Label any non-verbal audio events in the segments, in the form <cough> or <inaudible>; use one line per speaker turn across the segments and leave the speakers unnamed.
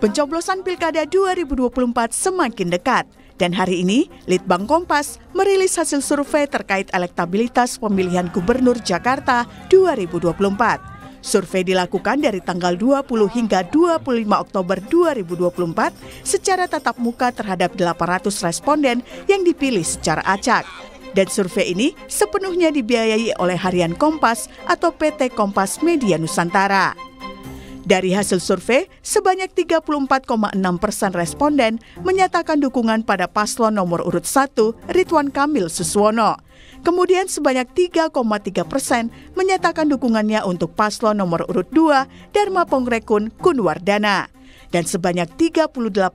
Pencoblosan Pilkada 2024 semakin dekat. Dan hari ini, Litbang Kompas merilis hasil survei terkait elektabilitas pemilihan Gubernur Jakarta 2024. Survei dilakukan dari tanggal 20 hingga 25 Oktober 2024 secara tatap muka terhadap 800 responden yang dipilih secara acak. Dan survei ini sepenuhnya dibiayai oleh Harian Kompas atau PT Kompas Media Nusantara. Dari hasil survei, sebanyak 34,6 persen responden menyatakan dukungan pada paslon nomor urut 1 Ridwan Kamil Suswono. Kemudian sebanyak 3,3 persen menyatakan dukungannya untuk paslon nomor urut 2 Dharma Pongrekun Kunwardana dan sebanyak 38,3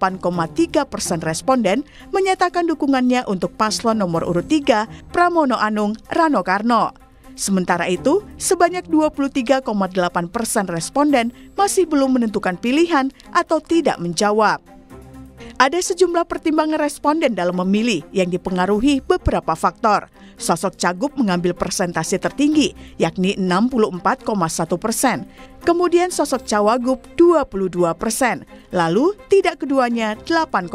persen responden menyatakan dukungannya untuk paslon nomor urut 3 Pramono Anung Rano Karno. Sementara itu, sebanyak 23,8 persen responden masih belum menentukan pilihan atau tidak menjawab. Ada sejumlah pertimbangan responden dalam memilih yang dipengaruhi beberapa faktor. Sosok Cagup mengambil persentase tertinggi, yakni 64,1 persen. Kemudian sosok Cawagup 22 persen. Lalu tidak keduanya 8,8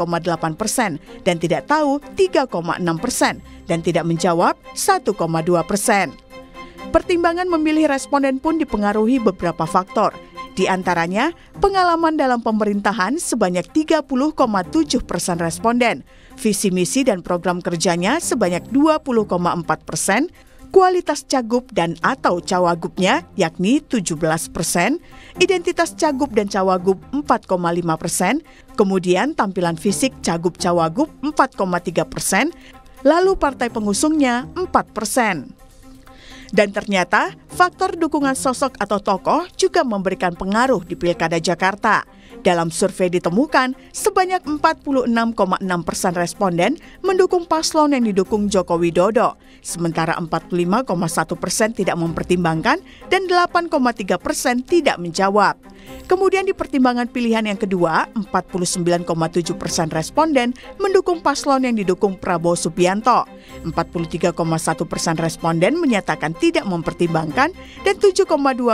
persen dan tidak tahu 3,6 persen dan tidak menjawab 1,2 persen. Pertimbangan memilih responden pun dipengaruhi beberapa faktor, di antaranya pengalaman dalam pemerintahan sebanyak 30,7 persen responden, visi misi dan program kerjanya sebanyak 20,4 persen, kualitas cagup dan atau cawagupnya yakni 17 persen, identitas cagup dan cawagup 4,5 persen, kemudian tampilan fisik cagup cawagup 4,3 persen, lalu partai pengusungnya 4 persen. Dan ternyata faktor dukungan sosok atau tokoh juga memberikan pengaruh di Pilkada Jakarta. Dalam survei ditemukan, sebanyak 46,6 persen responden mendukung paslon yang didukung Joko Widodo, sementara 45,1 persen tidak mempertimbangkan dan 8,3 persen tidak menjawab. Kemudian di pertimbangan pilihan yang kedua, 49,7 persen responden mendukung paslon yang didukung Prabowo Subianto. 43,1 persen responden menyatakan tidak mempertimbangkan dan 7,2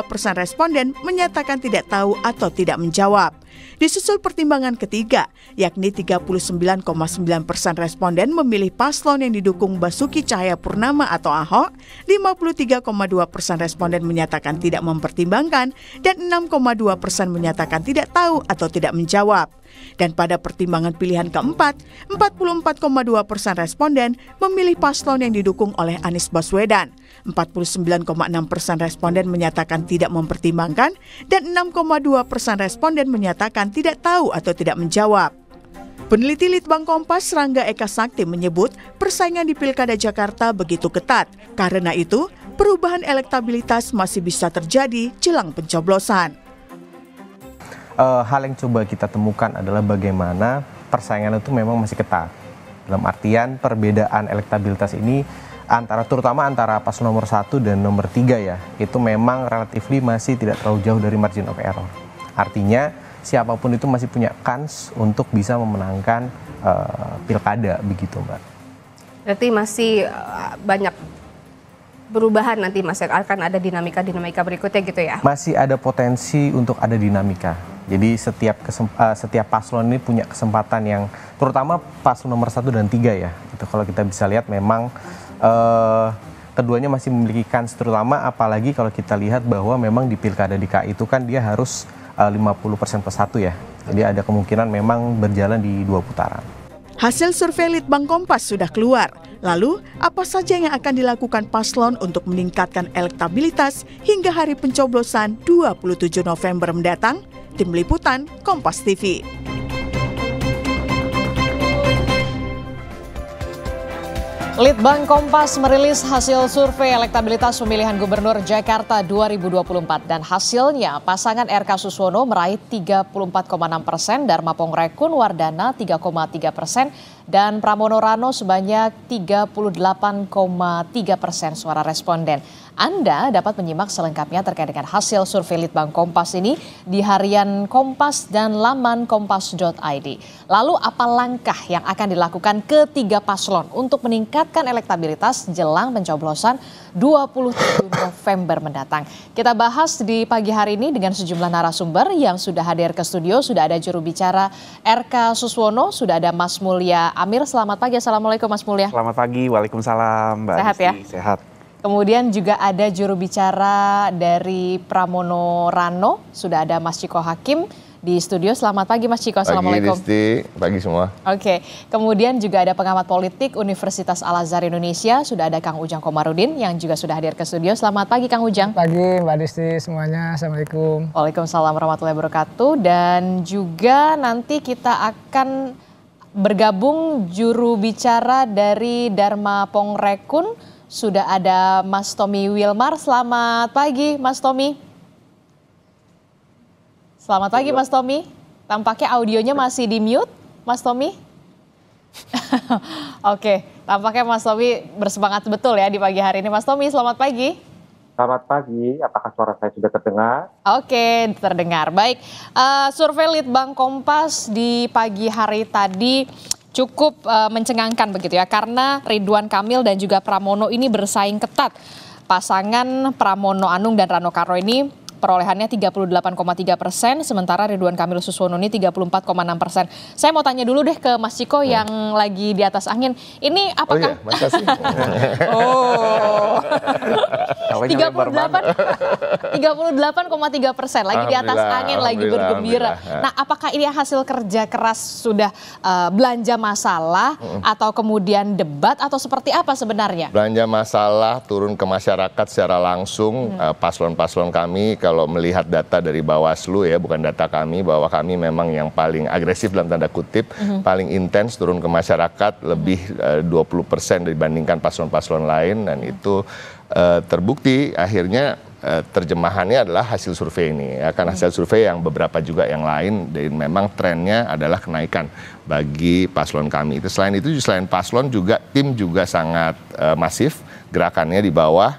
persen responden menyatakan tidak tahu atau tidak menjawab. Disusul pertimbangan ketiga, yakni 39,9 persen responden memilih paslon yang didukung Basuki Cahaya Purnama atau Ahok, 53,2 persen responden menyatakan tidak mempertimbangkan, dan 6,2 persen persen menyatakan tidak tahu atau tidak menjawab. Dan pada pertimbangan pilihan keempat, 44,2 persen responden memilih paslon yang didukung oleh Anies Baswedan. 49,6 persen responden menyatakan tidak mempertimbangkan dan 6,2 persen responden menyatakan tidak tahu atau tidak menjawab. Peneliti Litbang Kompas Rangga Eka Sakti menyebut persaingan di Pilkada Jakarta begitu ketat. Karena itu, perubahan elektabilitas masih bisa terjadi jelang pencoblosan
uh, hal yang coba kita temukan adalah bagaimana persaingan itu memang masih ketat. Dalam artian perbedaan elektabilitas ini antara terutama antara pas nomor satu dan nomor tiga ya, itu memang relatif masih tidak terlalu jauh dari margin of error. Artinya siapapun itu masih punya kans untuk bisa memenangkan uh, pilkada begitu, Mbak.
Berarti masih eh, banyak perubahan nanti Mas akan ada dinamika-dinamika berikutnya gitu ya.
Masih ada potensi untuk ada dinamika. Jadi setiap uh, setiap paslon ini punya kesempatan yang terutama paslon nomor satu dan tiga ya. Itu kalau kita bisa lihat memang uh, keduanya masih memiliki kans terutama apalagi kalau kita lihat bahwa memang di Pilkada DKI itu kan dia harus eh, uh, 50% plus satu ya. Jadi ada kemungkinan memang berjalan di dua putaran.
Hasil survei Litbang Kompas sudah keluar. Lalu, apa saja yang akan dilakukan paslon untuk meningkatkan elektabilitas hingga hari pencoblosan 27 November mendatang? Tim Liputan Kompas TV. Litbang Kompas merilis hasil survei elektabilitas
pemilihan Gubernur Jakarta 2024 dan hasilnya pasangan RK Suswono meraih 34,6 persen, Dharma Pongrekun Wardana 3,3 persen, dan Pramono Rano sebanyak 38,3 persen suara responden. Anda dapat menyimak selengkapnya terkait dengan hasil survei Litbang Kompas ini di harian Kompas dan laman kompas.id. Lalu apa langkah yang akan dilakukan ketiga paslon untuk meningkatkan elektabilitas jelang pencoblosan 27 November mendatang? Kita bahas di pagi hari ini dengan sejumlah narasumber yang sudah hadir ke studio. Sudah ada juru bicara RK Suswono, sudah ada Mas Mulia Amir. Selamat pagi, Assalamualaikum Mas Mulia.
Selamat pagi, Waalaikumsalam Mbak Sehat ya? Sehat.
Kemudian juga ada juru bicara dari Pramono Rano, sudah ada Mas Ciko Hakim di studio. Selamat pagi Mas Ciko, Assalamualaikum.
Pagi Risti, pagi semua.
Oke, kemudian juga ada pengamat politik Universitas Al-Azhar Indonesia, sudah ada Kang Ujang Komarudin yang juga sudah hadir ke studio. Selamat pagi Kang Ujang. Selamat pagi Mbak Risti semuanya, Assalamualaikum. Waalaikumsalam warahmatullahi wabarakatuh. Dan juga nanti kita akan bergabung juru bicara dari Dharma Pongrekun, sudah ada Mas Tommy Wilmar. Selamat pagi, Mas Tommy. Selamat pagi, Mas Tommy. Tampaknya audionya masih di mute, Mas Tommy. <laughs> Oke, tampaknya Mas Tommy bersemangat betul ya di pagi hari ini. Mas Tommy, selamat pagi.
Selamat pagi, apakah suara saya sudah terdengar?
Oke, terdengar. Baik, uh, survei Litbang Kompas di pagi hari tadi cukup uh, mencengangkan begitu ya karena Ridwan Kamil dan juga Pramono ini bersaing ketat. Pasangan Pramono Anung dan Rano Karno ini perolehannya 38,3 persen, sementara Ridwan Kamil Suswono ini 34,6 persen. Saya mau tanya dulu deh ke Mas Ciko hmm. yang lagi di atas angin. Ini apakah? Oh iya, makasih.
<laughs> oh. 38,
38,3 persen lagi di atas angin, lagi bergembira. Nah, apakah ini hasil kerja keras sudah uh, belanja masalah hmm. atau kemudian debat atau seperti apa sebenarnya?
Belanja masalah turun ke masyarakat secara langsung hmm. uh, paslon-paslon kami ke kalau melihat data dari Bawaslu ya, bukan data kami, bahwa kami memang yang paling agresif dalam tanda kutip, mm -hmm. paling intens turun ke masyarakat lebih eh, uh, 20% dibandingkan paslon-paslon lain dan mhm. itu uh, terbukti akhirnya eh, terjemahannya adalah hasil survei ini ya kan hasil survei yang beberapa juga yang lain dan memang trennya adalah kenaikan bagi paslon kami itu selain itu selain paslon juga tim juga sangat uh, masif gerakannya di bawah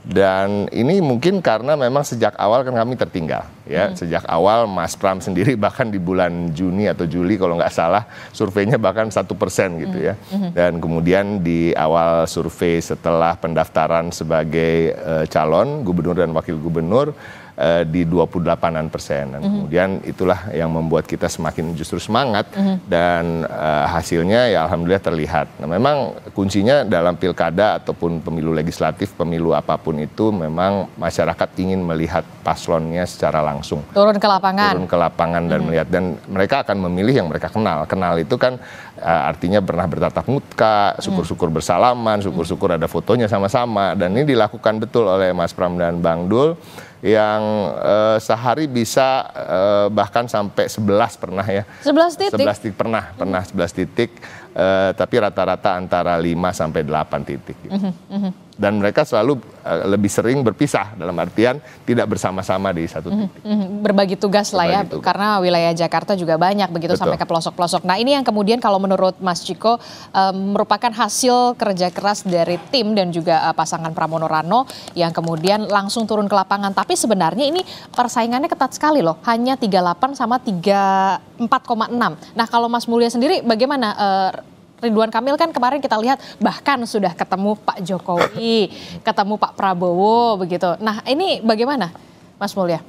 dan ini mungkin karena memang sejak awal kan kami tertinggal ya. Hmm. Sejak awal Mas Pram sendiri <laughs> bahkan di bulan Juni atau Juli kalau nggak salah surveinya bahkan satu persen gitu hmm. ya. Hmm. Dan kemudian di awal survei setelah pendaftaran sebagai uh, calon gubernur dan wakil gubernur uh, di 28-an persen. Dan mm -hmm. kemudian itulah yang membuat kita semakin justru semangat mm -hmm. dan uh, hasilnya ya alhamdulillah terlihat. Nah, memang kuncinya dalam pilkada ataupun pemilu legislatif, pemilu apapun itu memang masyarakat ingin melihat paslonnya secara langsung.
Turun ke lapangan. Turun
ke lapangan dan mm -hmm. melihat dan mereka akan memilih yang mereka kenal. Kenal itu kan uh, artinya pernah bertatap muka, mhm. syukur-syukur bersalaman, syukur-syukur mhm. ada fotonya sama-sama dan ini dilakukan betul oleh Mas Pram dan Bang Dul yang uh, sehari bisa uh, bahkan sampai 11 pernah ya. 11 titik. 11 titik pernah, pernah 11 titik uh, tapi rata-rata antara 5 sampai 8 titik gitu. Uh -huh, uh -huh dan mereka selalu uh, lebih sering berpisah dalam artian tidak bersama-sama di satu mm-hmm.
titik. Mm-hmm. Berbagi tugas lah ya tugas. karena wilayah Jakarta juga banyak begitu Betul. sampai ke pelosok-pelosok. Nah, ini yang kemudian kalau menurut Mas Ciko um, merupakan hasil kerja keras dari tim dan juga uh, pasangan Pramono Rano yang kemudian langsung turun ke lapangan. Tapi sebenarnya ini persaingannya ketat sekali loh. Hanya 38 sama 3,4,6. Nah, kalau Mas Mulia sendiri bagaimana uh, Ridwan Kamil kan kemarin kita lihat bahkan sudah ketemu Pak Jokowi, ketemu Pak Prabowo begitu. Nah ini bagaimana Mas Mulya?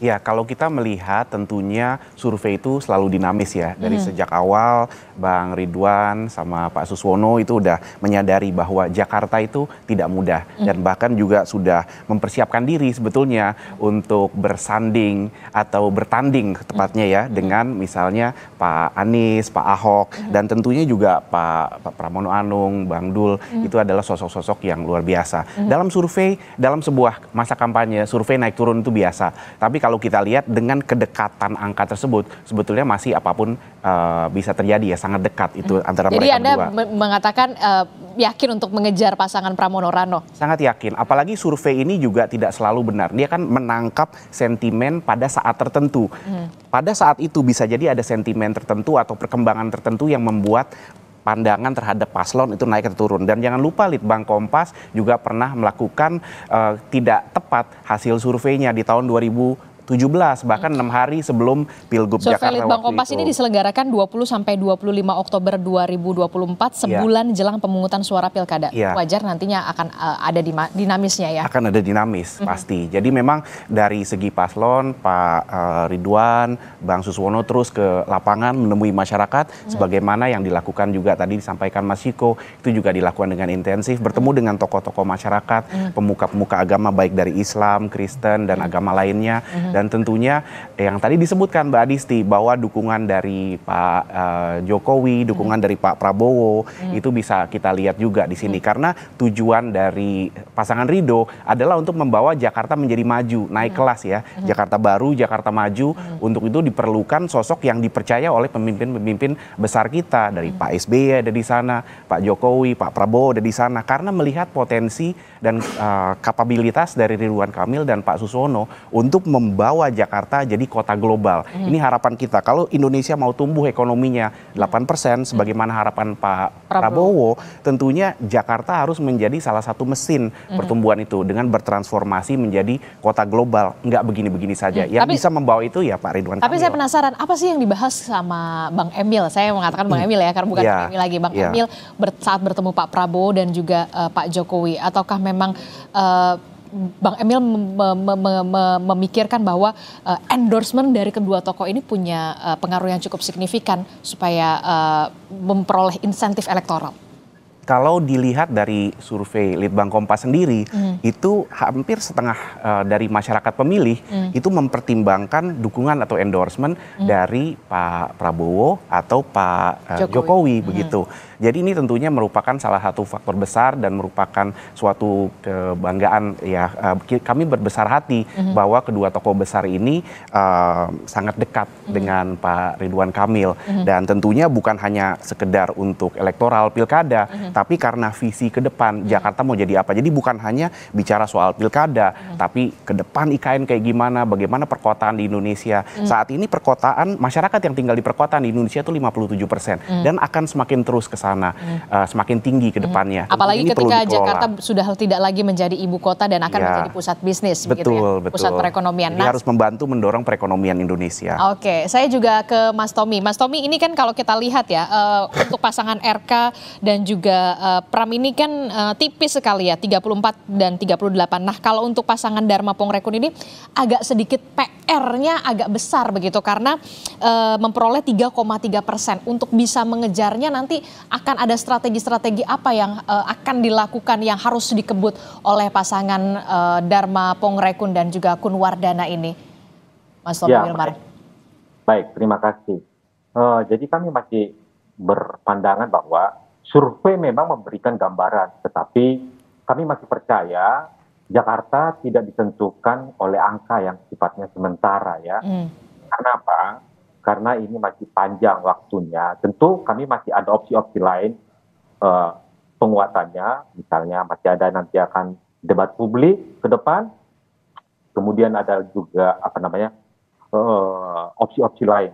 Ya, kalau kita melihat tentunya survei itu selalu dinamis ya. Dari hmm. sejak awal Bang Ridwan sama Pak Suswono itu sudah menyadari bahwa Jakarta itu tidak mudah hmm. dan bahkan juga sudah mempersiapkan diri sebetulnya untuk bersanding atau bertanding tepatnya ya hmm. dengan misalnya Pak Anies, Pak Ahok hmm. dan tentunya juga Pak, Pak Pramono Anung, Bang Dul hmm. itu adalah sosok-sosok yang luar biasa. Hmm. Dalam survei dalam sebuah masa kampanye survei naik turun itu biasa. Tapi kalau kalau kita lihat dengan kedekatan angka tersebut sebetulnya masih apapun uh, bisa terjadi ya sangat dekat itu hmm. antara Jadi mereka Anda berdua. Jadi
Anda mengatakan uh, yakin untuk mengejar pasangan Pramono Rano?
Sangat yakin, apalagi survei ini juga tidak selalu benar. Dia kan menangkap sentimen pada saat tertentu. Hmm. Pada saat itu bisa jadi ada sentimen tertentu atau perkembangan tertentu yang membuat pandangan terhadap paslon itu naik atau turun. Dan jangan lupa Litbang Kompas juga pernah melakukan uh, tidak tepat hasil surveinya di tahun 2000 17 bahkan enam hari sebelum Pilgub Survei Jakarta Litbang waktu Kompas itu. ini
diselenggarakan 20 sampai 25 Oktober 2024 iya. sebulan ya. jelang pemungutan suara Pilkada. Ya. Wajar nantinya akan uh, ada dinamisnya ya.
Akan ada dinamis -hmm. pasti. Jadi memang dari segi paslon Pak uh, Ridwan, Bang Suswono terus ke lapangan menemui masyarakat -hmm. sebagaimana yang dilakukan juga tadi disampaikan Mas Siko itu juga dilakukan dengan intensif bertemu mhm. dengan tokoh-tokoh masyarakat, mhm. pemuka-pemuka -hmm. agama baik dari Islam, Kristen dan mhm. agama lainnya dan dan tentunya eh, yang tadi disebutkan Mbak Adisti bahwa dukungan dari Pak uh, Jokowi, dukungan hmm. dari Pak Prabowo hmm. itu bisa kita lihat juga di sini hmm. karena tujuan dari pasangan Rido adalah untuk membawa Jakarta menjadi maju, naik hmm. kelas ya. Hmm. Jakarta baru, Jakarta maju. Hmm. Untuk itu diperlukan sosok yang dipercaya oleh pemimpin-pemimpin besar kita dari hmm. Pak SBY e ada di sana, Pak Jokowi, Pak Prabowo ada di sana karena melihat potensi dan uh, kapabilitas dari Ridwan Kamil dan Pak Susono untuk membawa Jakarta jadi kota global. Hmm. Ini harapan kita. Kalau Indonesia mau tumbuh ekonominya 8% persen hmm. sebagaimana harapan Pak Prabowo, tentunya Jakarta harus menjadi salah satu mesin hmm. pertumbuhan itu dengan bertransformasi menjadi kota global. Enggak begini-begini saja. Hmm. Yang tapi, bisa membawa itu ya Pak Ridwan tapi Kamil. Tapi saya
penasaran apa sih yang dibahas sama Bang Emil? Saya mengatakan Bang hmm. Emil ya karena bukan yeah. Emil lagi. Bang yeah. Emil saat bertemu Pak Prabowo dan juga uh, Pak Jokowi ataukah memang uh, Bang Emil mem mem mem memikirkan bahwa uh, endorsement dari kedua tokoh ini punya uh, pengaruh yang cukup signifikan supaya uh, memperoleh insentif elektoral?
kalau dilihat dari survei Litbang Kompas sendiri, mm. itu hampir setengah uh, dari masyarakat pemilih mm. itu mempertimbangkan dukungan atau endorsement mm. dari Pak Prabowo atau Pak uh, Jokowi, Jokowi hmm. begitu. Jadi ini tentunya merupakan salah satu faktor besar dan merupakan suatu kebanggaan ya uh, kami berbesar hati mm. bahwa kedua tokoh besar ini uh, sangat dekat mm. dengan Pak Ridwan Kamil mm. dan tentunya bukan hanya sekedar untuk elektoral pilkada, mm tapi karena visi ke depan Jakarta mau jadi apa. Jadi bukan hanya bicara soal pilkada, hmm. tapi ke depan IKN kayak gimana, bagaimana perkotaan di Indonesia. Hmm. Saat ini perkotaan masyarakat yang tinggal di perkotaan di Indonesia itu 57 persen hmm. dan akan semakin terus ke sana, hmm. uh, semakin tinggi ke hmm. depannya. Hmm. Apalagi ini ketika Jakarta
sudah tidak lagi menjadi ibu kota dan akan ya. menjadi pusat bisnis, betul, ya? betul. pusat perekonomian. Jadi nah, harus
membantu mendorong perekonomian Indonesia.
Oke, okay. saya juga ke Mas Tommy. Mas Tommy ini kan kalau kita lihat ya uh, untuk pasangan RK dan juga uh, Pram ini kan uh, tipis sekali ya 34 dan 38. Nah, kalau untuk pasangan Dharma Pongrekun ini agak sedikit PR-nya agak besar begitu karena uh, memperoleh 3,3 persen. Untuk bisa mengejarnya nanti akan ada strategi-strategi apa yang uh, akan dilakukan yang harus dikebut oleh pasangan uh, Dharma Pongrekun dan juga Kunwardana ini, Mas Tommy ya, Wilmar. Baik.
baik, terima kasih. Uh, jadi kami masih berpandangan bahwa survei memang memberikan gambaran, tetapi kami masih percaya Jakarta tidak ditentukan oleh angka yang sifatnya sementara ya. Mm. Kenapa? Karena ini masih panjang waktunya. Tentu kami masih ada opsi-opsi lain uh, penguatannya, misalnya masih ada nanti akan debat publik ke depan, kemudian ada juga apa namanya eh, opsi-opsi uh, opsi -opsi lain.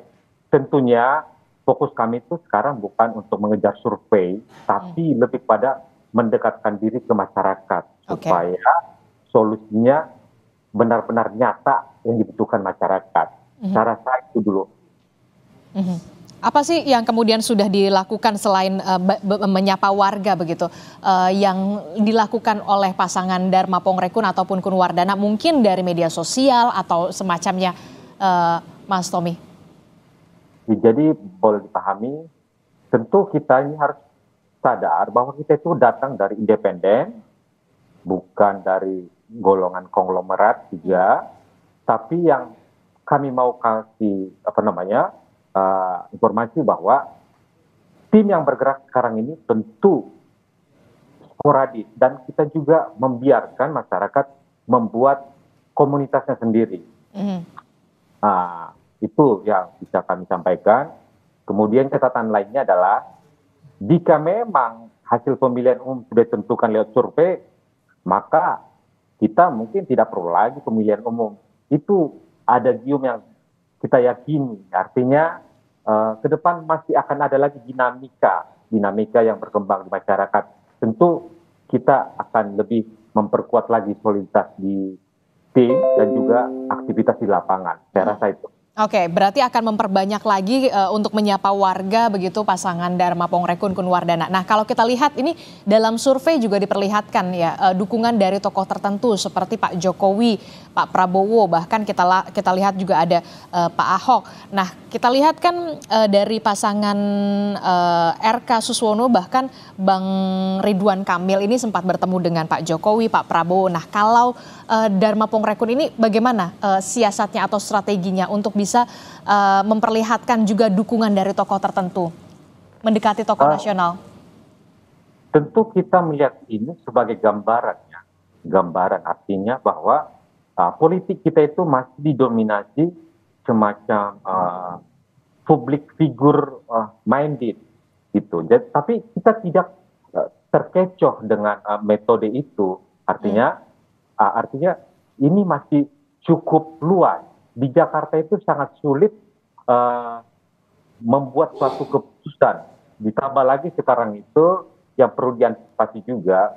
Tentunya fokus kami itu sekarang bukan untuk mengejar survei, tapi hmm. lebih pada mendekatkan diri ke masyarakat okay. supaya solusinya benar-benar nyata yang dibutuhkan masyarakat. hmm Cara saya itu dulu.
hmm Apa sih yang kemudian sudah dilakukan selain uh, menyapa warga begitu, uh, yang dilakukan oleh pasangan Dharma Pongrekun ataupun Kunwardana mungkin dari media sosial atau semacamnya, uh, Mas Tommy?
Jadi boleh dipahami, tentu kita ini harus sadar bahwa kita itu datang dari independen, bukan dari golongan konglomerat juga. tapi yang kami mau kasih apa namanya uh, informasi bahwa tim yang bergerak sekarang ini tentu sporadis dan kita juga membiarkan masyarakat membuat komunitasnya sendiri. Mm. Uh, itu yang bisa kami sampaikan. Kemudian catatan lainnya adalah jika memang hasil pemilihan umum sudah ditentukan lewat survei, maka kita mungkin tidak perlu lagi pemilihan umum. Itu ada gium yang kita yakini. Artinya uh, ke depan masih akan ada lagi dinamika, dinamika yang berkembang di masyarakat. Tentu kita akan lebih memperkuat lagi soliditas di tim dan juga aktivitas di lapangan. Saya hmm. rasa itu.
Oke, berarti akan memperbanyak lagi uh, untuk menyapa warga begitu pasangan Dharma Pongrekun Kunwardana. Nah, kalau kita lihat ini dalam survei juga diperlihatkan ya uh, dukungan dari tokoh tertentu seperti Pak Jokowi Pak Prabowo bahkan kita kita lihat juga ada uh, Pak Ahok. Nah, kita lihat kan uh, dari pasangan uh, eh, RK Suswono bahkan Bang Ridwan Kamil ini sempat bertemu dengan Pak Jokowi, Pak Prabowo. Nah, kalau uh, Dharma Pongrekun ini bagaimana uh, siasatnya atau strateginya untuk bisa uh, memperlihatkan juga dukungan dari tokoh tertentu mendekati tokoh uh, nasional?
Tentu kita melihat ini sebagai gambaran ya. Gambaran artinya bahwa uh, politik kita itu masih didominasi semacam uh, publik figur uh, minded gitu. Jadi, tapi kita tidak uh, terkecoh dengan uh, metode itu. Artinya hmm. uh, artinya ini masih cukup luas. Di Jakarta itu sangat sulit uh, membuat suatu keputusan. Ditambah lagi sekarang itu yang perlu diantisipasi juga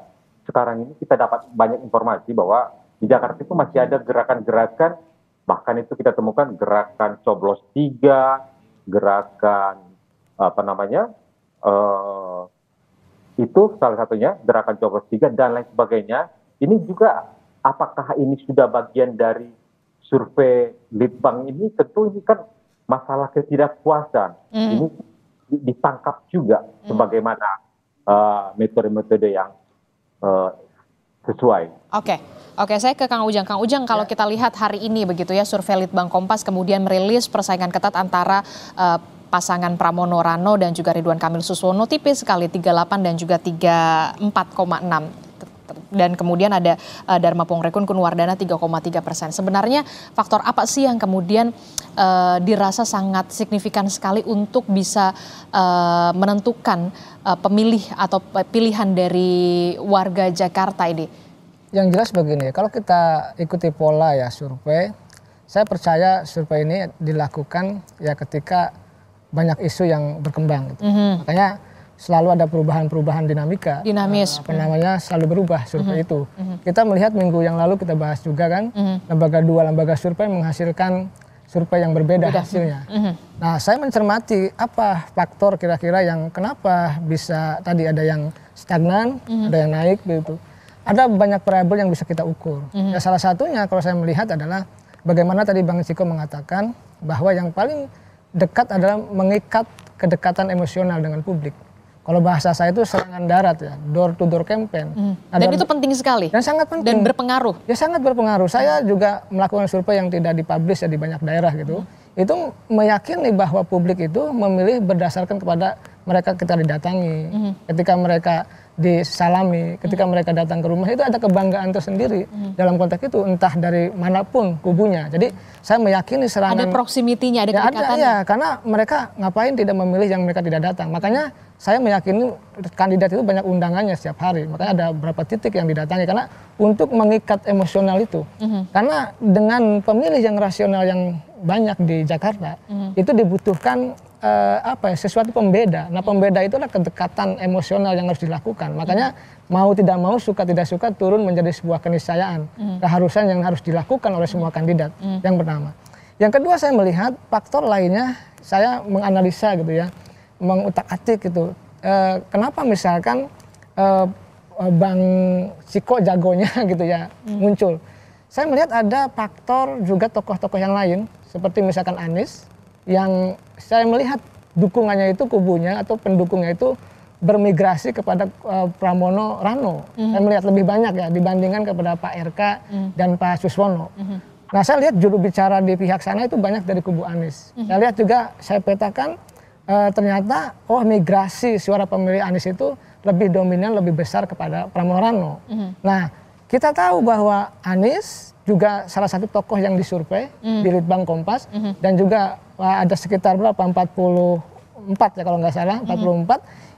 sekarang ini kita dapat banyak informasi bahwa di Jakarta itu masih ada gerakan-gerakan bahkan itu kita temukan gerakan coblos tiga, gerakan apa namanya uh, itu salah satunya gerakan coblos tiga dan lain sebagainya. Ini juga apakah ini sudah bagian dari survei litbang ini? Tentu ini kan masalah ketidakpuasan mm. ini ditangkap juga mm. sebagaimana eh, metode-metode uh, yang eh, sesuai.
Oke. Okay. Oke, saya ke Kang Ujang. Kang Ujang, kalau ya. kita lihat hari ini begitu ya, survei Litbang Kompas kemudian merilis persaingan ketat antara uh, pasangan Pramono Rano dan juga Ridwan Kamil Suswono tipis sekali 38 dan juga 34,6 dan kemudian ada uh, Dharma Pongrekun Kunwardana 3,3 persen. Sebenarnya faktor apa sih yang kemudian uh, dirasa sangat signifikan sekali untuk bisa uh, menentukan uh, pemilih atau pilihan dari warga Jakarta ini?
Yang jelas begini, kalau kita ikuti pola ya survei, saya percaya survei ini dilakukan ya ketika banyak isu yang berkembang. Gitu. Mm -hmm. Makanya selalu ada perubahan-perubahan dinamika. Dinamis. Apa namanya selalu berubah survei -hmm. itu. -hmm. Kita melihat minggu yang lalu kita bahas juga kan -hmm. lembaga dua lembaga survei menghasilkan survei yang berbeda Beda. hasilnya. -hmm. Nah, saya mencermati apa faktor kira-kira yang kenapa bisa tadi ada yang stagnan, -hmm. ada yang naik begitu. Ada banyak variabel yang bisa kita ukur. Mm -hmm. Ya salah satunya kalau saya melihat adalah bagaimana tadi Bang Ciko mengatakan bahwa yang paling dekat adalah mengikat kedekatan emosional dengan publik. Kalau bahasa saya itu serangan darat ya, door to door campaign. Hmm. Nah, dan, itu penting sekali. Dan sangat penting. Dan berpengaruh. Ya sangat berpengaruh. Saya juga melakukan survei yang tidak dipublish ya di banyak daerah gitu. Hmm. Itu meyakini bahwa publik itu memilih berdasarkan kepada mereka kita didatangi, mm-hmm. ketika mereka disalami, ketika mm-hmm. mereka datang ke rumah itu ada kebanggaan tersendiri mm-hmm. dalam konteks itu entah dari manapun kubunya. Jadi saya meyakini serangan ada proximity-nya, ada ya, Ada, ya, karena mereka ngapain tidak memilih yang mereka tidak datang. Makanya saya meyakini kandidat itu banyak undangannya setiap hari. Makanya ada beberapa titik yang didatangi karena untuk mengikat emosional itu. Mm-hmm. Karena dengan pemilih yang rasional yang banyak di Jakarta, mm-hmm. itu dibutuhkan eh, apa ya, sesuatu pembeda. Nah pembeda itulah kedekatan emosional yang harus dilakukan. Makanya hmm. mau tidak mau suka tidak suka turun menjadi sebuah keniscayaan, hmm. keharusan yang harus dilakukan oleh semua kandidat. Hmm. Yang pertama. Yang kedua saya melihat faktor lainnya saya menganalisa gitu ya, mengutak-atik gitu. E, kenapa misalkan e, Bang Siko jagonya <laughs> gitu ya hmm. muncul. Saya melihat ada faktor juga tokoh-tokoh yang lain seperti misalkan Anies yang saya melihat dukungannya itu kubunya atau pendukungnya itu bermigrasi kepada uh, Pramono Rano. Mm-hmm. Saya melihat lebih banyak ya dibandingkan kepada Pak RK mm-hmm. dan Pak Suswono. Mm-hmm. Nah, saya lihat juru bicara di pihak sana itu banyak dari kubu Anies. Mm-hmm. Saya lihat juga saya petakan uh, ternyata oh migrasi suara pemilih Anies itu lebih dominan lebih besar kepada Pramono Rano. Mm-hmm. Nah, kita tahu bahwa Anies juga salah satu tokoh yang disurvei mm-hmm. di Litbang Kompas mm-hmm. dan juga ada sekitar berapa 44 ya kalau nggak salah 44 hmm.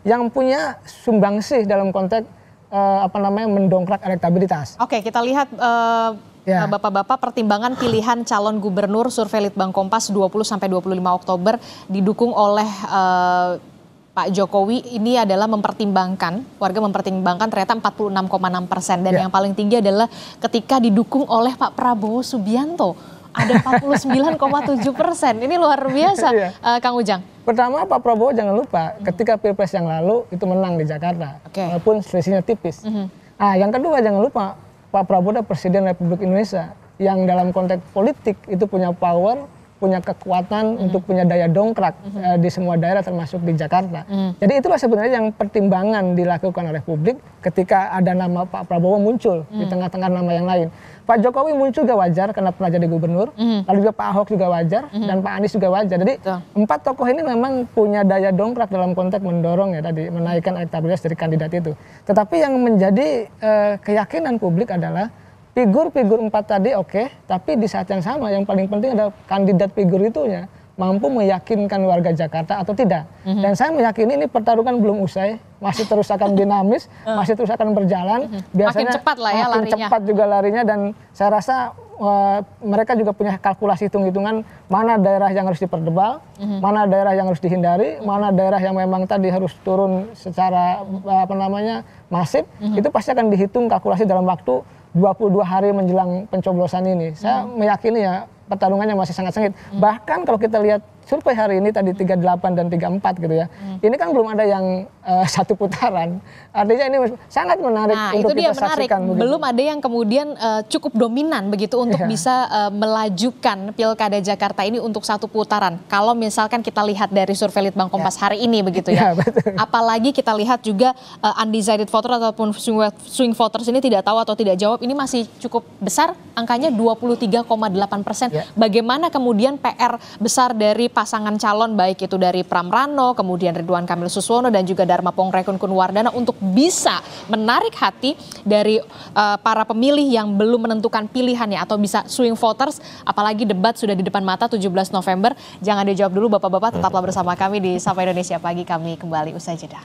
yang punya sumbangsih dalam konteks uh, apa namanya mendongkrak elektabilitas.
Oke, okay, kita lihat uh, Ya. Bapak-bapak pertimbangan pilihan calon gubernur survei Litbang Kompas 20 sampai 25 Oktober didukung oleh uh, Pak Jokowi ini adalah mempertimbangkan warga mempertimbangkan ternyata 46,6 persen dan ya. yang paling tinggi adalah ketika
didukung oleh Pak Prabowo Subianto ada 49,7 persen. Ini luar biasa, iya. uh, Kang Ujang. Pertama Pak Prabowo jangan lupa ketika pilpres yang lalu itu menang di Jakarta, okay. walaupun selisihnya tipis. Mm -hmm. Ah, yang kedua jangan lupa Pak Prabowo adalah Presiden Republik Indonesia yang dalam konteks politik itu punya power punya kekuatan mm. untuk punya daya dongkrak mm -hmm. uh, di semua daerah termasuk di Jakarta. Mm. Jadi itulah sebenarnya yang pertimbangan dilakukan oleh publik ketika ada nama Pak Prabowo muncul mm. di mhm. tengah-tengah nama yang lain. Pak Jokowi muncul juga wajar karena pernah jadi gubernur, mm. lalu juga Pak Ahok juga wajar mm. dan Pak Anies juga wajar. Jadi Betul. empat tokoh ini memang punya daya dongkrak dalam konteks mendorong ya tadi menaikkan elektabilitas dari kandidat itu. Tetapi yang menjadi uh, keyakinan publik adalah figur-figur empat tadi oke, okay, tapi di saat yang sama yang paling penting adalah kandidat figur itu ya mampu meyakinkan warga Jakarta atau tidak. Mm-hmm. Dan saya meyakini ini pertarungan belum usai, masih terus akan dinamis, <laughs> eh. masih terus akan berjalan. mm Biasanya makin cepat lah ya makin cepat juga larinya dan saya rasa uh, mereka juga punya kalkulasi hitung-hitungan mana daerah yang harus diperdebal, mm-hmm. mana daerah yang harus dihindari, mm-hmm. mana daerah yang memang tadi harus turun secara eh, apa namanya masif, mm-hmm. itu pasti akan dihitung kalkulasi dalam waktu 22 hari menjelang pencoblosan ini. Saya mm-hmm. meyakini ya pertarungan yang masih sangat sengit. Hmm. Bahkan kalau kita lihat survei hari ini tadi 38 dan 34 gitu ya. Hmm. Ini kan belum ada yang uh, <laughs> satu putaran. Artinya ini sangat menarik nah, untuk itu kita dia saksikan. Menarik. Belum ada yang kemudian uh, cukup
dominan begitu untuk yeah. bisa uh, melajukan Pilkada Jakarta ini untuk satu putaran. Kalau misalkan kita lihat dari survei Litbang iya. Kompas yeah. hari ini begitu ya. Yeah, <laughs> betul. Apalagi kita lihat juga uh, undecided voter ataupun swing voters ini tidak tahu atau tidak jawab ini masih cukup besar angkanya 23,8 persen. Yeah. Bagaimana kemudian PR besar dari pasangan calon baik itu dari Pramrano kemudian Ridwan Kamil Suswono dan juga Dharma Pongrekun Kunwardana untuk bisa menarik hati dari uh, para pemilih yang belum menentukan pilihannya atau bisa swing voters apalagi debat sudah di depan mata 17 November. Jangan dijawab dulu Bapak-bapak tetaplah bersama kami di Sapa Indonesia pagi kami kembali usai jeda.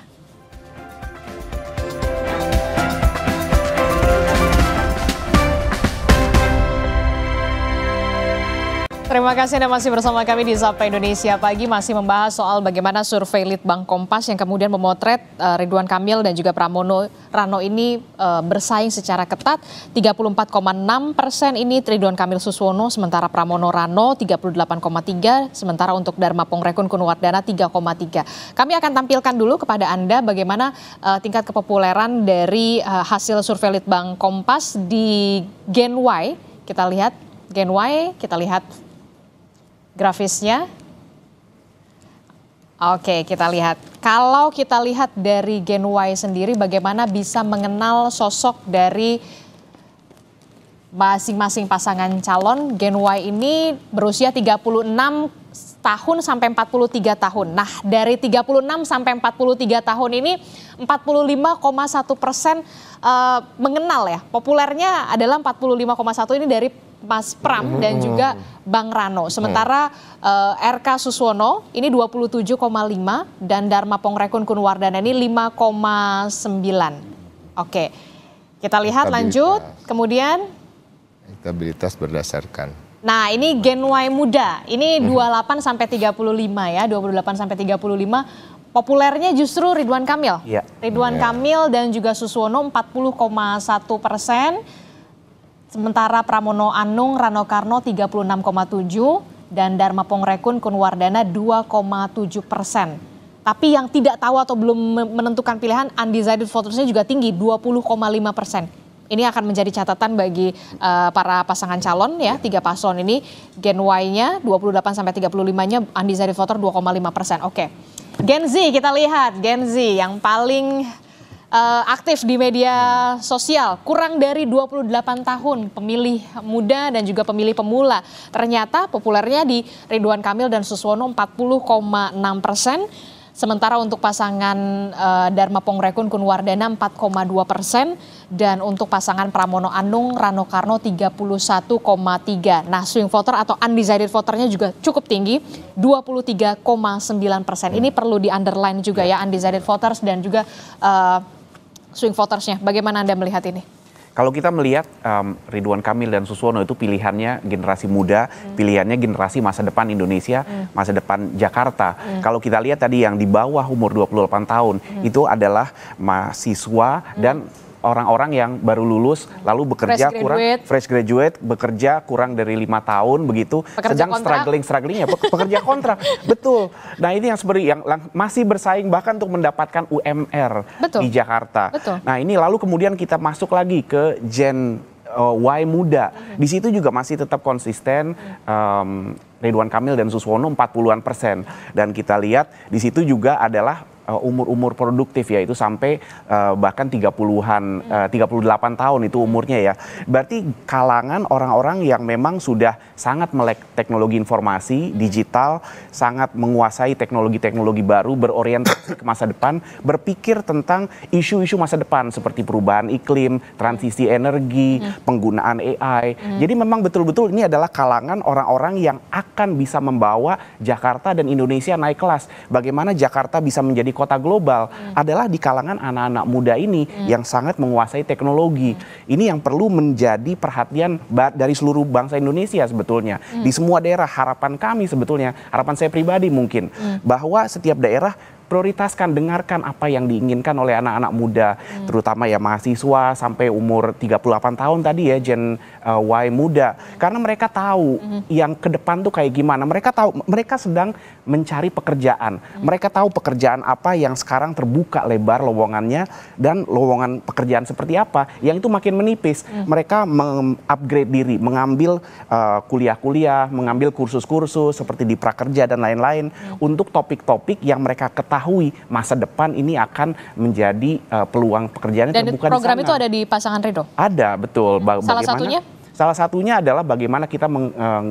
terima kasih Anda masih bersama kami di Sapa Indonesia Pagi masih membahas soal bagaimana survei Litbang Kompas yang kemudian memotret uh, Ridwan Kamil dan juga Pramono Rano ini uh, bersaing secara ketat 34,6 persen ini Ridwan Kamil Suswono sementara Pramono Rano 38,3 sementara untuk Dharma Pongrekun Kunwardana 3,3. Kami akan tampilkan dulu kepada Anda bagaimana uh, tingkat kepopuleran dari uh, hasil survei Litbang Kompas di Gen Y kita lihat Gen Y, kita lihat grafisnya. Oke, kita lihat. Kalau kita lihat dari Gen Y sendiri bagaimana bisa mengenal sosok dari masing-masing pasangan calon Gen Y ini berusia 36 tahun sampai 43 tahun. Nah, dari 36 sampai 43 tahun ini 45,1 persen eh, mengenal ya. Populernya adalah 45,1 ini dari Mas Pram dan mm-hmm. juga Bang Rano. Sementara uh, eh, RK Suswono ini 27,5 dan Dharma Pongrekun Kunwardana ini 5,9. Oke. Kita lihat lanjut. Kemudian
stabilitas berdasarkan
Nah, ini Gen Y muda. Ini 28 mm-hmm. sampai 35 ya, 28 sampai 35 populernya justru Ridwan Kamil. Ya. Ridwan ya. Kamil dan juga Suswono 40,1 persen. Sementara Pramono Anung Rano Karno 36,7 dan Dharma Pongrekun Kunwardana 2,7 persen. Tapi yang tidak tahu atau belum menentukan pilihan undecided votersnya juga tinggi 20,5 persen. Ini akan menjadi catatan bagi uh, para pasangan calon ya, iya. tiga paslon ini Gen Y-nya 28 sampai 35-nya undecided voter 2,5 persen. Oke. Okay. Gen Z kita lihat Gen Z yang paling uh, aktif di media sosial. Kurang dari 28 tahun pemilih muda dan juga pemilih pemula. Ternyata populernya di Ridwan Kamil dan Suswono 40,6 persen. Sementara untuk pasangan uh, Dharma Pongrekun Kunwardana 4,2 persen dan untuk pasangan Pramono Anung Rano Karno 31,3. Nah swing voter atau undecided voternya juga cukup tinggi 23,9 persen. Ini perlu di underline juga ya undecided voters dan juga uh, swing votersnya. Bagaimana Anda melihat ini?
Kalau kita melihat um, Ridwan Kamil dan Suswono itu pilihannya generasi muda, hmm. pilihannya generasi masa depan Indonesia, hmm. masa depan Jakarta. Hmm. Kalau kita lihat tadi yang di bawah umur 28 tahun hmm. itu adalah mahasiswa hmm. dan orang-orang yang baru lulus lalu bekerja fresh kurang fresh graduate bekerja kurang dari lima tahun begitu pekerja sedang kontrak. struggling strugglingnya pekerja kontrak <laughs> betul nah ini yang seperti yang masih bersaing bahkan untuk mendapatkan UMR betul. di Jakarta betul. nah ini lalu kemudian kita masuk lagi ke Gen uh, Y muda. Mhm. Di situ juga masih tetap konsisten um, Ridwan Kamil dan Suswono 40-an persen. Dan kita lihat di situ juga adalah Eh, umur-umur uh, produktif ya itu sampai uh, bahkan 30-an uh, 38 tahun itu umurnya ya. Berarti kalangan orang-orang yang memang sudah sangat melek teknologi informasi digital, sangat menguasai teknologi-teknologi baru, berorientasi ke masa depan, berpikir tentang isu-isu masa depan seperti perubahan iklim, transisi energi, hmm. penggunaan AI. Hmm. Jadi memang betul-betul ini adalah kalangan orang-orang yang akan bisa membawa Jakarta dan Indonesia naik kelas. Bagaimana Jakarta bisa menjadi kota global hmm. adalah di kalangan anak-anak muda ini hmm. yang sangat menguasai teknologi. Hmm. Ini yang perlu menjadi perhatian dari seluruh bangsa Indonesia sebetulnya. Hmm. Di semua daerah harapan kami sebetulnya, harapan saya pribadi mungkin hmm. bahwa setiap daerah prioritaskan, dengarkan apa yang diinginkan oleh anak-anak muda, hmm. terutama ya mahasiswa sampai umur 38 tahun tadi ya Gen uh, Y muda. Karena mereka tahu hmm. yang ke depan tuh kayak gimana. Mereka tahu mereka sedang mencari pekerjaan. Hmm. Mereka tahu pekerjaan apa yang sekarang terbuka lebar lowongannya dan lowongan pekerjaan seperti apa yang itu makin menipis. Hmm. Mereka mengupgrade diri, mengambil eh, kuliah-kuliah, mengambil kursus-kursus seperti di prakerja dan lain-lain hmm. untuk topik-topik yang mereka ketahui mengetahui masa depan ini akan menjadi uh, peluang pekerjaan dan bukan program di itu ada
di pasangan Ridho
ada betul ba Salah bagaimana satunya? Salah satunya adalah bagaimana kita meng, uh,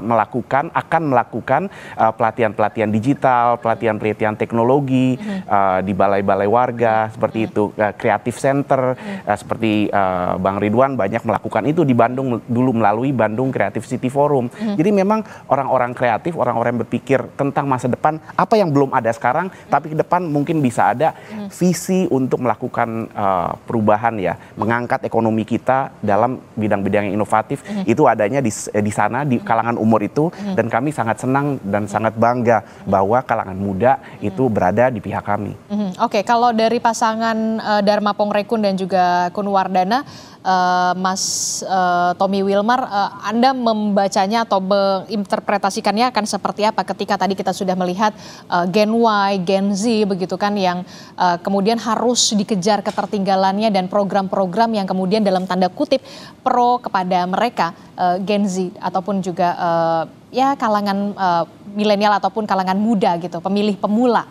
melakukan akan melakukan eh, pelatihan-pelatihan digital, pelatihan-pelatihan teknologi uh, di balai-balai warga seperti itu, kreatif creative center uh, seperti uh, Bang Ridwan banyak melakukan itu di Bandung dulu melalui Bandung Creative City Forum. Jadi memang orang-orang kreatif, orang-orang yang berpikir tentang masa depan, apa yang belum ada sekarang tapi ke depan mungkin bisa ada visi untuk melakukan uh, perubahan ya, mengangkat ekonomi kita dalam bidang-bidang yang inovatif inovatif mm. itu adanya di eh, di sana di mhm. kalangan umur itu mm. dan kami sangat senang dan mhm. sangat bangga mhm. bahwa kalangan muda itu berada di pihak kami.
Mm. Oke, okay, kalau dari pasangan uh, Dharma Pongrekun dan juga Kunwardana uh, Mas uh, Tommy Wilmar, uh, Anda membacanya atau menginterpretasikannya akan seperti apa ketika tadi kita sudah melihat uh, Gen Y, Gen Z begitu kan yang uh, kemudian harus dikejar ketertinggalannya dan program-program yang kemudian dalam tanda kutip pro kepada mereka uh, Gen Z ataupun juga uh, ya kalangan uh, milenial ataupun kalangan muda gitu, pemilih pemula.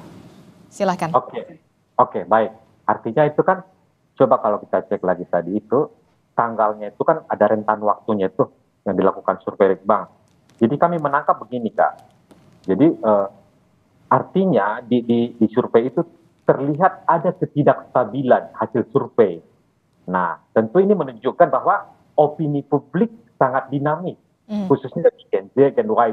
Silahkan.
Oke, okay. oke okay, baik. Artinya itu kan coba kalau kita cek lagi tadi itu tanggalnya itu kan ada rentan waktunya itu yang dilakukan survei bank. Jadi kami menangkap begini kak. Jadi uh, artinya di, di, di survei itu terlihat ada ketidakstabilan hasil survei. Nah tentu ini menunjukkan bahwa opini publik sangat dinamis, mm. khususnya di Gen Z, Gen Y,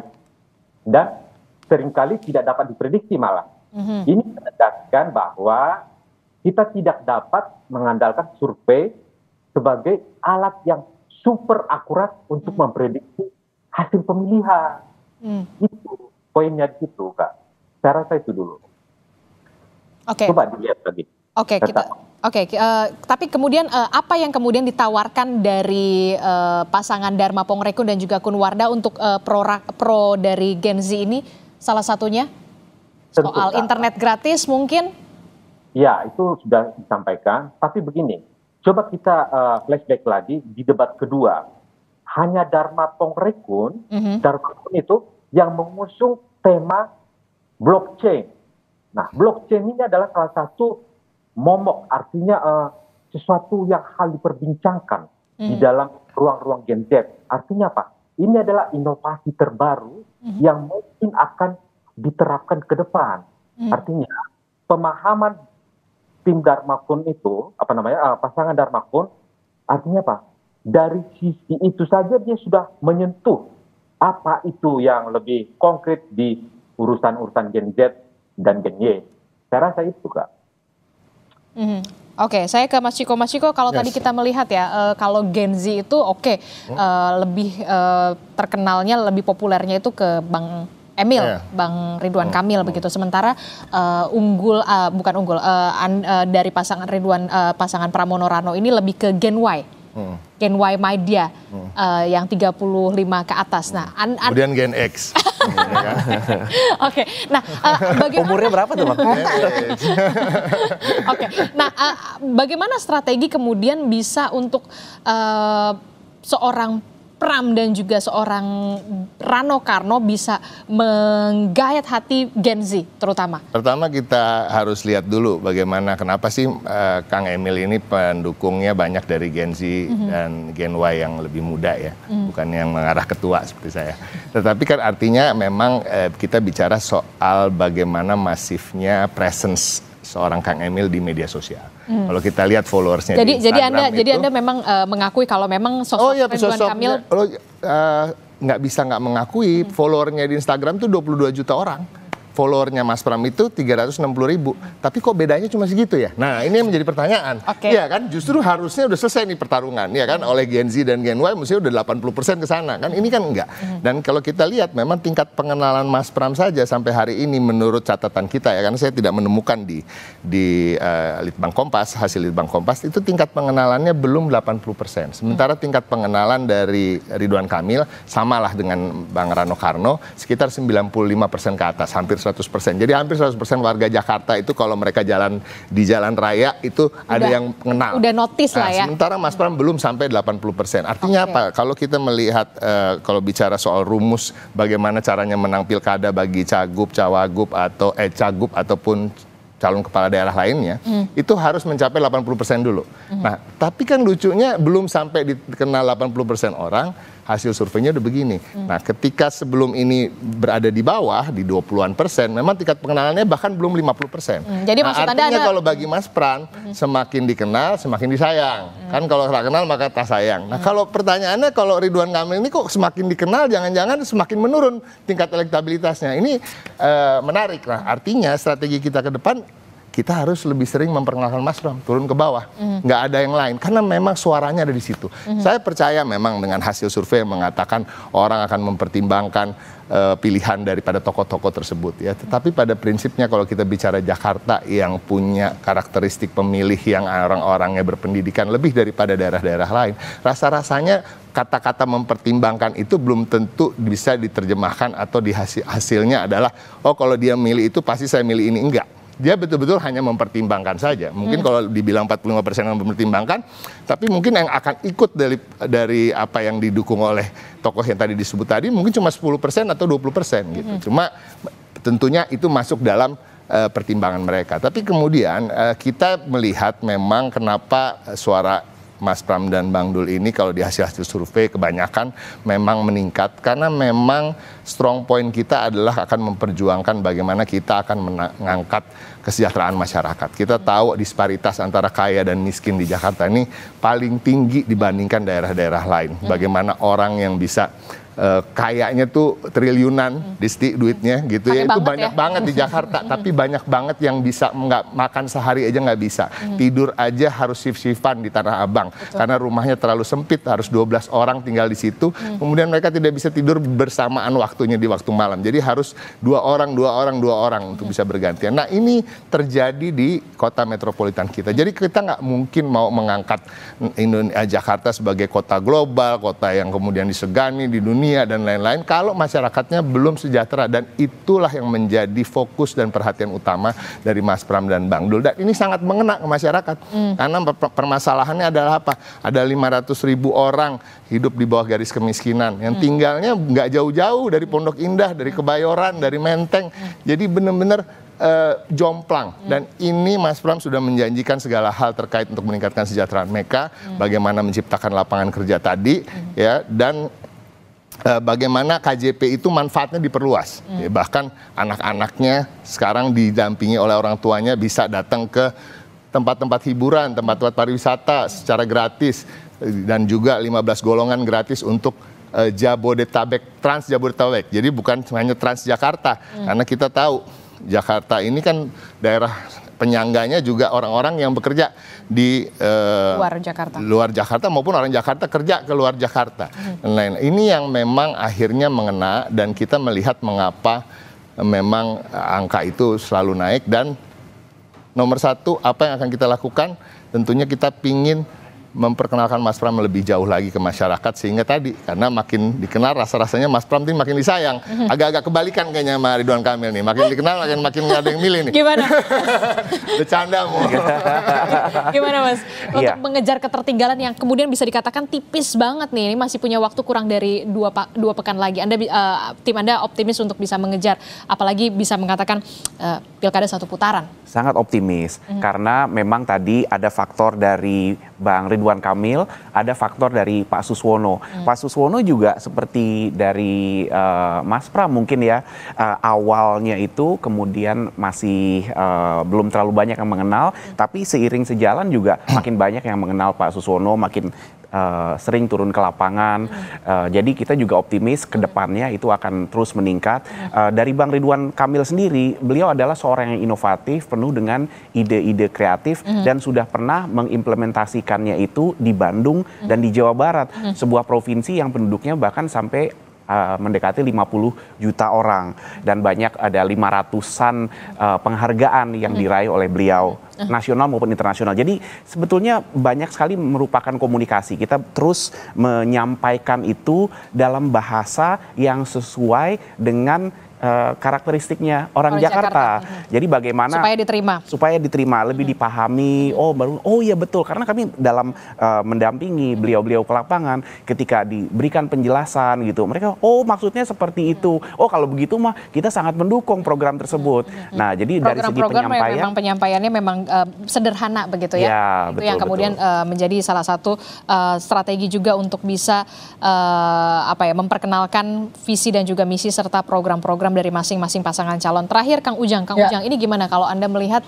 dan seringkali tidak dapat diprediksi malah. Mm -hmm. Ini menegaskan bahwa kita tidak dapat mengandalkan survei sebagai alat yang super akurat untuk hmm. memprediksi hasil pemilihan. Hmm. Itu poinnya di situ, Kak. Saya rasa itu dulu. Oke. Okay. Coba dilihat lagi. Oke, okay, kita
Oke, okay, uh, eh, tapi kemudian uh, apa yang kemudian ditawarkan dari uh, pasangan Dharma Pongrekun dan juga Kunwarda untuk uh, pro pro dari Gen Z ini salah satunya soal Tentu, internet gratis mungkin?
Ya, itu sudah disampaikan. Tapi begini, Coba kita uh, flashback lagi di debat kedua. Hanya Dharma Pongrekun, mm-hmm. Dharma Pongrekun itu yang mengusung tema blockchain. Nah, blockchain ini adalah salah satu momok, artinya uh, sesuatu yang hal diperbincangkan mm-hmm. di mhm. dalam ruang-ruang Gen Z. Artinya apa? Ini adalah inovasi terbaru mm-hmm. yang mungkin akan diterapkan ke depan. Mm-hmm. Artinya pemahaman tim Dharma Kun itu apa namanya uh, pasangan Kun artinya apa? Dari sisi itu saja dia sudah menyentuh apa itu yang lebih konkret di urusan-urusan Gen Z dan Gen Y. Saya rasa itu kak.
Mm -hmm. Oke, okay, saya ke Mas Ciko. Mas Ciko, kalau yes. tadi kita melihat ya, uh, kalau Gen Z itu oke, okay, hmm. uh, eh, lebih uh, terkenalnya, lebih populernya itu ke bank Emil, yeah. Bang Ridwan oh, Kamil oh. begitu. Sementara uh, unggul uh, bukan unggul uh, an, uh, dari pasangan Ridwan uh, pasangan Pramono Rano ini lebih ke Gen Y. Hmm. Gen Y media hmm. uh, yang 35 ke atas. Nah, an, an kemudian
Gen X. <laughs> Iya.
Oke. Okay. Nah, uh, bagaimana umurnya berapa tuh, Bang? <laughs> Oke. Nah, uh, bagaimana strategi kemudian bisa untuk uh, seorang Pram dan juga seorang Rano Karno bisa menggayat hati Gen Z terutama?
Pertama kita harus lihat dulu bagaimana kenapa sih uh, Kang Emil ini pendukungnya banyak dari Gen Z mm -hmm. dan Gen Y yang lebih muda ya, mm bukan yang mengarah ketua seperti saya. Tetapi kan artinya memang uh, kita bicara soal bagaimana masifnya presence seorang Kang Emil di media sosial. Hmm. Kalau kita lihat followersnya jadi, di Instagram jadi anda, itu, jadi anda
memang uh, mengakui kalau memang sosok oh, iya, Ridwan Kamil.
Oh, ya, eh, nggak uh, bisa nggak mengakui hmm. followernya di Instagram tuh 22 juta orang followernya Mas Pram itu 360 ribu. Tapi kok bedanya cuma segitu ya? Nah ini yang menjadi pertanyaan. Okay. ya kan justru harusnya udah selesai nih pertarungan. ya kan oleh Gen Z dan Gen Y mesti udah 80% ke sana. Kan ini kan enggak. Mm-hmm. Dan kalau kita lihat memang tingkat pengenalan Mas Pram saja sampai hari ini menurut catatan kita ya. Karena saya tidak menemukan di di uh, Litbang Kompas, hasil Litbang Kompas itu tingkat pengenalannya belum 80%. persen. Sementara tingkat pengenalan dari Ridwan Kamil samalah dengan Bang Rano Karno sekitar 95% persen ke atas, hampir 100%. Jadi hampir 100% warga Jakarta itu kalau mereka jalan di jalan raya itu udah, ada yang kenal. Udah
notice nah, lah ya.
Sementara Mas Pram belum sampai 80%. Artinya okay. apa? Kalau kita melihat uh, kalau bicara soal rumus bagaimana caranya menang pilkada bagi cagup, cawagup atau eh cagup ataupun calon kepala daerah lainnya hmm. itu harus mencapai 80% dulu. Hmm. Nah, tapi kan lucunya belum sampai dikenal 80% orang hasil surveinya udah begini. Hmm. Nah, ketika sebelum ini berada di bawah di 20-an persen, memang tingkat pengenalannya bahkan belum 50 persen. Hmm. Jadi nah, maksud anda kalau bagi Mas Pran, hmm. semakin dikenal semakin disayang. Hmm. Kan kalau tak kenal maka tak sayang. Nah, hmm. kalau pertanyaannya kalau Ridwan Kamil ini kok semakin dikenal jangan-jangan semakin menurun tingkat elektabilitasnya. Ini uh, menarik lah. Artinya strategi kita ke depan kita harus lebih sering memperkenalkan Mas Bram turun ke bawah, mm. nggak ada yang lain karena memang suaranya ada di situ. Mm. Saya percaya memang dengan hasil survei yang mengatakan orang akan mempertimbangkan uh, pilihan daripada tokoh-tokoh tersebut ya. Tetapi pada prinsipnya kalau kita bicara Jakarta yang punya karakteristik pemilih yang orang-orangnya berpendidikan lebih daripada daerah-daerah lain, rasa-rasanya kata-kata mempertimbangkan itu belum tentu bisa diterjemahkan atau dihasil hasilnya adalah oh kalau dia milih itu pasti saya milih ini enggak dia betul-betul hanya mempertimbangkan saja. Mungkin hmm. kalau dibilang 45 persen yang mempertimbangkan, tapi mungkin yang akan ikut dari dari apa yang didukung oleh tokoh yang tadi disebut tadi mungkin cuma 10 persen atau 20 persen gitu. Cuma tentunya itu masuk dalam uh, pertimbangan mereka. Tapi kemudian uh, kita melihat memang kenapa suara Mas Pram dan Bang Dul ini kalau di hasil-hasil survei kebanyakan memang meningkat karena memang strong point kita adalah akan memperjuangkan bagaimana kita akan mengangkat kesejahteraan masyarakat. Kita tahu disparitas antara kaya dan miskin di Jakarta ini paling tinggi dibandingkan daerah-daerah lain. Hmm. Bagaimana orang yang bisa uh, kayaknya tuh triliunan hmm. disti duitnya gitu ya itu banyak ya. banget di Jakarta <laughs> tapi banyak banget yang bisa nggak makan sehari aja nggak bisa hmm. tidur aja harus shift shiftan di Tanah Abang Betul. karena rumahnya terlalu sempit harus 12 orang tinggal di situ hmm. kemudian mereka tidak bisa tidur bersamaan waktunya di waktu malam jadi harus dua orang dua orang dua orang untuk hmm. bisa bergantian nah ini terjadi di kota metropolitan kita jadi kita nggak mungkin mau mengangkat Indonesia Jakarta sebagai kota global kota yang kemudian disegani di dunia dunia dan lain-lain kalau masyarakatnya belum sejahtera dan itulah yang menjadi fokus dan perhatian utama dari Mas Pram dan Bang Dul dan ini sangat mengena ke masyarakat hmm. karena permasalahannya adalah apa ada 500 ribu orang hidup di bawah garis kemiskinan yang hmm. tinggalnya nggak jauh-jauh dari Pondok Indah dari hmm. Kebayoran dari Menteng hmm. jadi benar-benar uh, jomplang hmm. dan ini Mas Pram sudah menjanjikan segala hal terkait untuk meningkatkan sejahteraan mereka, hmm. bagaimana menciptakan lapangan kerja tadi hmm. ya dan Eh, bagaimana KJP itu manfaatnya diperluas. Hmm. Ya, bahkan anak-anaknya sekarang didampingi oleh orang tuanya bisa datang ke tempat-tempat hiburan, tempat-tempat pariwisata secara gratis eh, dan juga 15 golongan gratis untuk uh, Jabodetabek Trans Jabodetabek. Jadi bukan hanya Trans Jakarta hmm. karena kita tahu Jakarta ini kan daerah penyangganya juga orang-orang yang bekerja di uh, luar Jakarta. Luar Jakarta maupun orang Jakarta kerja ke luar Jakarta. Hmm. Lain. Ini yang memang akhirnya mengena dan kita melihat mengapa eh, memang eh, angka itu selalu naik dan nomor satu apa yang akan kita lakukan tentunya kita pingin memperkenalkan Mas Pram lebih jauh lagi ke masyarakat sehingga tadi karena makin dikenal rasa-rasanya Mas Pram ini makin disayang. Mhm. Agak-agak kebalikan kayaknya sama Ridwan Kamil nih. Makin dikenal makin makin ada yang milih nih. Gimana? <laughs> Bercanda mau. <laughs>
Gimana Mas? Untuk ya. mengejar ketertinggalan yang kemudian bisa dikatakan tipis banget nih. Ini masih punya waktu kurang dari dua, dua pekan lagi. Anda uh, tim Anda optimis untuk bisa mengejar apalagi bisa mengatakan uh, pilkada satu putaran.
Sangat optimis mm karena memang tadi ada faktor dari Bang Ridwan Ridwan Kamil, ada faktor dari Pak Suswono. Hmm. Pak Suswono juga seperti dari uh, Mas Pram mungkin ya uh, awalnya itu kemudian masih uh, belum terlalu banyak yang mengenal, hmm. tapi seiring sejalan juga <clears throat> makin banyak yang mengenal Pak Suswono, makin Eh, sering turun ke lapangan. Uh, jadi kita juga optimis ke depannya itu akan terus meningkat. Uh, dari Bang Ridwan Kamil sendiri, beliau adalah seorang yang inovatif, penuh dengan ide-ide kreatif mm. dan sudah pernah mengimplementasikannya itu di Bandung mm. dan di Jawa Barat, mm. sebuah provinsi yang penduduknya bahkan sampai Eh, mendekati 50 juta orang dan banyak ada 500-an uh, eh, penghargaan yang diraih oleh beliau nah. nasional maupun internasional. Jadi sebetulnya banyak sekali merupakan komunikasi. Kita terus menyampaikan itu dalam bahasa yang sesuai dengan Eh, karakteristiknya orang, orang Jakarta. Jakarta. Iya. Jadi bagaimana supaya diterima, supaya diterima, lebih hmm. dipahami. Hmm. Oh baru, oh iya betul. Karena kami dalam uh, mendampingi hmm. beliau-beliau ke lapangan, ketika diberikan penjelasan gitu, mereka oh maksudnya seperti itu. Oh kalau begitu mah kita sangat mendukung program tersebut. Hmm. hmm. Nah jadi program, dari segi program penyampaian, memang
penyampaiannya memang uh, sederhana begitu ya. ya itu betul, yang kemudian Uh, menjadi salah satu uh, strategi juga untuk bisa uh, apa ya memperkenalkan visi dan juga misi serta program-program program dari masing-masing pasangan calon. Terakhir Kang Ujang, Kang ya. Ujang ini gimana kalau Anda melihat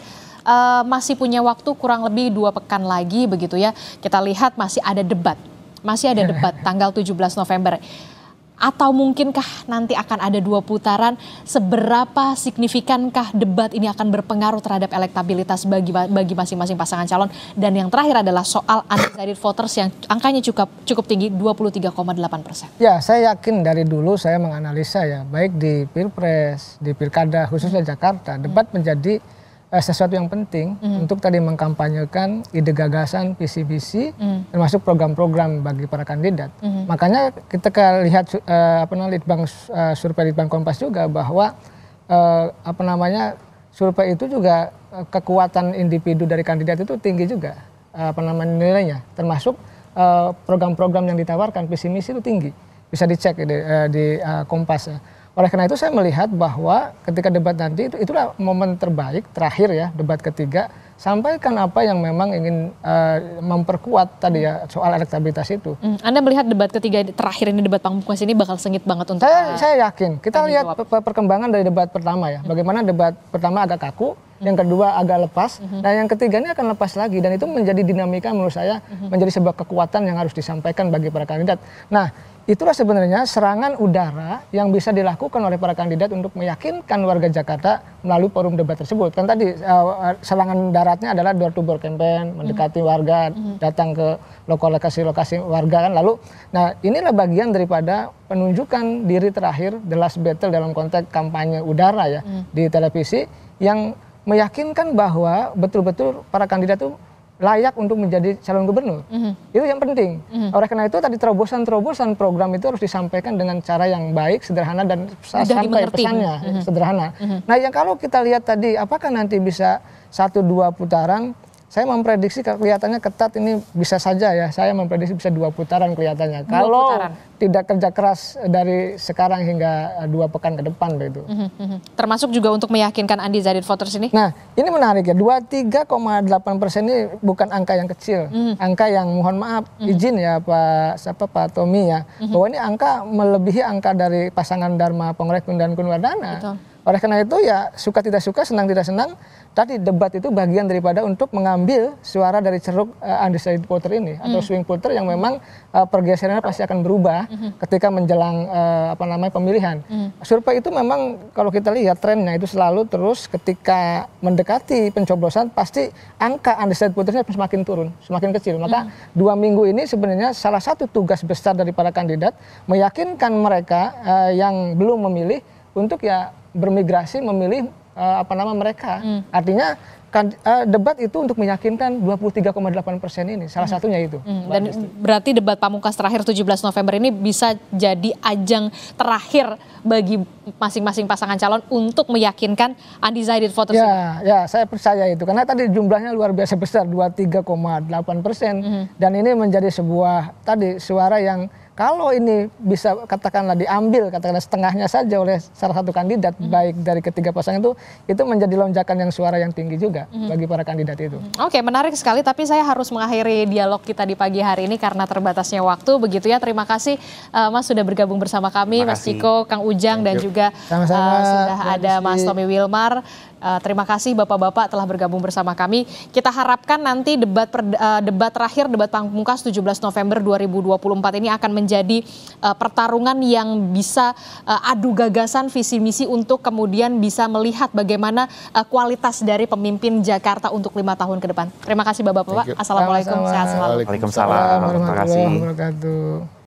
uh, masih punya waktu kurang lebih dua pekan lagi begitu ya. Kita lihat masih ada debat, masih ada debat tanggal 17 November. Atau mungkinkah nanti akan ada dua putaran? Seberapa signifikankah debat ini akan berpengaruh terhadap elektabilitas bagi bagi masing-masing pasangan calon? Dan yang terakhir adalah soal undecided voters yang angkanya cukup cukup tinggi 23,8 persen.
Ya, saya yakin dari dulu saya menganalisa ya, baik di pilpres, di pilkada khususnya Jakarta, debat menjadi eh, sesuatu yang penting mm. untuk tadi mengkampanyekan ide gagasan, visi visi mm. termasuk program-program bagi para kandidat. Mm. Makanya kita lihat eh, apa namanya litbang eh, survei litbang Kompas juga bahwa eh, apa namanya survei itu juga eh, kekuatan individu dari kandidat itu tinggi juga eh, apa namanya nilainya, termasuk eh, program-program eh, yang ditawarkan visi misi itu tinggi bisa dicek di, eh, di uh, Kompas ya. Oleh karena itu saya melihat bahwa ketika debat nanti itu itulah momen terbaik terakhir ya debat ketiga sampaikan apa yang memang ingin uh, memperkuat tadi ya soal elektabilitas itu.
Hmm, anda melihat debat ketiga terakhir ini debat
pamungkas ini bakal sengit banget untuk Saya eh, saya yakin. Kita lihat jawab. perkembangan dari debat pertama ya. Bagaimana debat pertama agak kaku, hmm. yang kedua agak lepas, -hmm. dan yang ketiga ini akan lepas lagi dan itu menjadi dinamika menurut saya -hmm. menjadi sebuah kekuatan yang harus disampaikan bagi para kandidat. Nah, Itulah sebenarnya serangan udara yang bisa dilakukan oleh para kandidat untuk meyakinkan warga Jakarta melalui forum debat tersebut. Kan tadi uh, serangan daratnya adalah door to door campaign, mendekati mm-hmm. warga, mm-hmm. datang ke lokasi-lokasi warga kan. Lalu, nah inilah bagian daripada penunjukan diri terakhir the last battle dalam konteks kampanye udara ya mm. di televisi yang meyakinkan bahwa betul-betul para kandidat itu layak untuk menjadi calon gubernur. Mm -hmm. Itu yang penting. Mm -hmm. Oleh karena itu tadi terobosan-terobosan program itu harus disampaikan dengan cara yang baik, sederhana dan sampai dimengerti. pesannya mm -hmm. sederhana. Mm -hmm. Nah, yang kalau kita lihat tadi apakah nanti bisa satu dua putaran saya memprediksi kelihatannya ketat ini bisa saja ya. Saya memprediksi bisa dua putaran kelihatannya. Dua Kalau putaran. tidak kerja keras dari sekarang hingga eh, dua pekan ke depan begitu.
Mhm, mhm. Termasuk juga untuk meyakinkan Andi Zadir voters ini. Nah,
ini menarik ya. 23,8 persen ini bukan angka yang kecil. Mm Angka yang mohon maaf mm izin ya Pak siapa Pak Tommy ya. Mm Bahwa ini angka melebihi angka dari pasangan Dharma Pongrek dan Kunwardana. Betul. Oleh karena itu ya suka tidak suka, senang tidak senang, tadi debat itu bagian daripada untuk mengambil suara dari ceruk uh, undecided voter ini atau hmm. swing voter yang memang uh, pergeserannya pasti akan berubah mm -hmm. ketika menjelang uh, apa namanya pemilihan. Mm. Survei itu memang kalau kita lihat trennya itu selalu terus ketika mendekati pencoblosan pasti angka undecided votersnya semakin turun, semakin kecil. Maka mm. dua minggu ini sebenarnya salah satu tugas besar dari para kandidat meyakinkan mereka uh, yang belum memilih untuk ya bermigrasi memilih uh, apa nama mereka. Hmm. Artinya kan, uh, debat itu untuk meyakinkan 23,8 persen ini salah hmm. satunya itu. Hmm. Dan
berarti debat pamungkas terakhir 17 November ini bisa jadi ajang terakhir bagi masing-masing pasangan calon untuk meyakinkan undecided voters. Ya, ya,
saya percaya itu karena tadi jumlahnya luar biasa besar 23,8 persen hmm. dan ini menjadi sebuah tadi suara yang kalau ini bisa katakanlah diambil katakanlah setengahnya saja oleh salah satu kandidat -hmm. baik dari ketiga pasangan itu itu menjadi lonjakan yang suara yang tinggi juga -hmm. bagi para kandidat itu. Mm-hmm.
Oke, okay, menarik sekali tapi saya harus mengakhiri dialog kita di pagi hari ini karena terbatasnya waktu begitu ya. Terima kasih uh, Mas sudah bergabung bersama kami Mas Ciko, Kang Ujang Thank you. dan juga Sama -sama. Eh, uh, sudah Terima ada Mas Tommy Wilmar Uh, terima kasih Bapak-bapak telah bergabung bersama kami. Kita harapkan nanti debat per, uh, debat terakhir debat pamungkas 17 November 2024 ini akan menjadi uh, pertarungan yang bisa uh, adu gagasan visi misi untuk kemudian bisa melihat bagaimana uh, kualitas dari pemimpin Jakarta untuk lima tahun ke depan. Terima kasih Bapak-bapak. Assalamualaikum. Sehat
selalu. Waalaikumsalam. Waalaikumsalam. Waalaikumsalam.